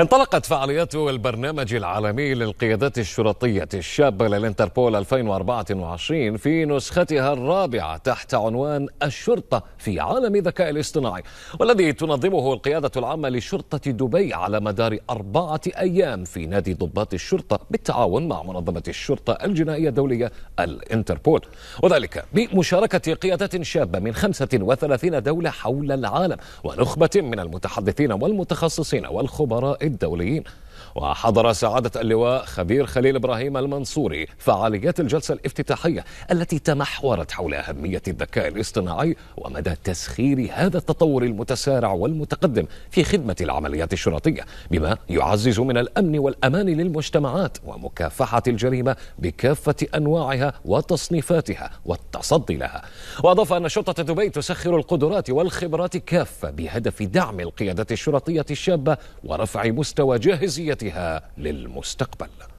انطلقت فعاليات البرنامج العالمي للقيادات الشرطية الشابة للإنتربول 2024 في نسختها الرابعة تحت عنوان الشرطة في عالم الذكاء الاصطناعي والذي تنظمه القيادة العامة لشرطة دبي على مدار أربعة أيام في نادي ضباط الشرطة بالتعاون مع منظمة الشرطة الجنائية الدولية الإنتربول وذلك بمشاركة قيادات شابة من 35 دولة حول العالم ونخبة من المتحدثين والمتخصصين والخبراء الدوليين وحضر سعادة اللواء خبير خليل إبراهيم المنصوري فعاليات الجلسة الافتتاحية التي تمحورت حول أهمية الذكاء الاصطناعي ومدى تسخير هذا التطور المتسارع والمتقدم في خدمة العمليات الشرطية بما يعزز من الأمن والأمان للمجتمعات ومكافحة الجريمة بكافة أنواعها وتصنيفاتها والتصدي لها وأضاف أن شرطة دبي تسخر القدرات والخبرات كافة بهدف دعم القيادة الشرطية الشابة ورفع مستوى جاهزية لتغطيتها للمستقبل